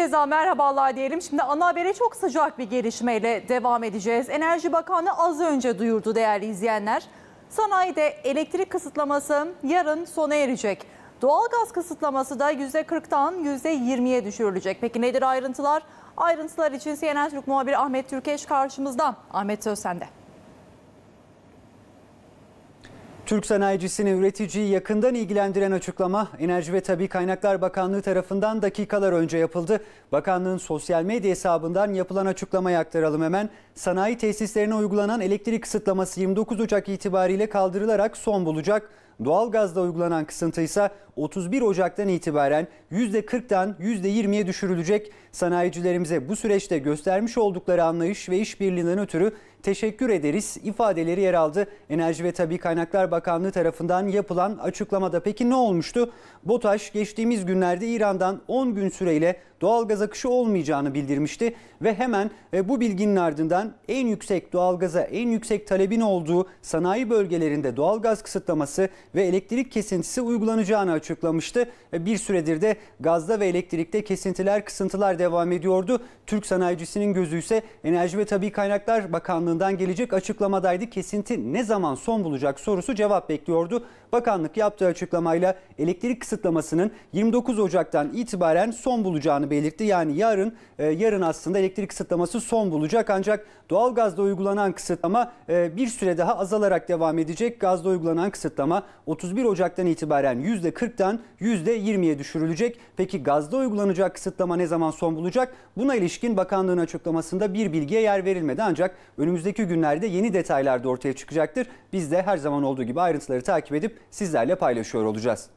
Ceza merhabalar diyelim. Şimdi ana habere çok sıcak bir gelişmeyle devam edeceğiz. Enerji Bakanı az önce duyurdu değerli izleyenler. Sanayide elektrik kısıtlaması yarın sona erecek. Doğalgaz kısıtlaması da %40'tan %20'ye düşürülecek. Peki nedir ayrıntılar? Ayrıntılar için CNN Türk muhabiri Ahmet Türkeş karşımızda. Ahmet söz sende. Türk sanayicisini üreticiyi yakından ilgilendiren açıklama Enerji ve Tabi Kaynaklar Bakanlığı tarafından dakikalar önce yapıldı. Bakanlığın sosyal medya hesabından yapılan açıklamaya aktaralım hemen. Sanayi tesislerine uygulanan elektrik kısıtlaması 29 Ocak itibariyle kaldırılarak son bulacak. Doğalgazda uygulanan kısıntı ise 31 Ocak'tan itibaren %40'dan %20'ye düşürülecek. Sanayicilerimize bu süreçte göstermiş oldukları anlayış ve işbirliğinden ötürü teşekkür ederiz ifadeleri yer aldı. Enerji ve Tabi Kaynaklar Bakanlığı tarafından yapılan açıklamada peki ne olmuştu? BOTAŞ geçtiğimiz günlerde İran'dan 10 gün süreyle doğal gaz akışı olmayacağını bildirmişti ve hemen e, bu bilginin ardından en yüksek doğal gaza en yüksek talebin olduğu sanayi bölgelerinde doğal gaz kısıtlaması ve elektrik kesintisi uygulanacağını açıklamıştı. E, bir süredir de gazda ve elektrikte kesintiler kısıntılar devam ediyordu. Türk sanayicisinin gözü ise Enerji ve Tabi Kaynaklar Bakanlığı Bakanlığı'ndan gelecek açıklamadaydı. Kesinti ne zaman son bulacak sorusu cevap bekliyordu. Bakanlık yaptığı açıklamayla elektrik kısıtlamasının 29 Ocak'tan itibaren son bulacağını belirtti. Yani yarın e, yarın aslında elektrik kısıtlaması son bulacak ancak doğalgazda uygulanan kısıtlama e, bir süre daha azalarak devam edecek. Gazda uygulanan kısıtlama 31 Ocak'tan itibaren %40'tan %20'ye düşürülecek. Peki gazda uygulanacak kısıtlama ne zaman son bulacak? Buna ilişkin bakanlığın açıklamasında bir bilgiye yer verilmedi ancak önümüzde önümüzdeki günlerde yeni detaylar da ortaya çıkacaktır. Biz de her zaman olduğu gibi ayrıntıları takip edip sizlerle paylaşıyor olacağız.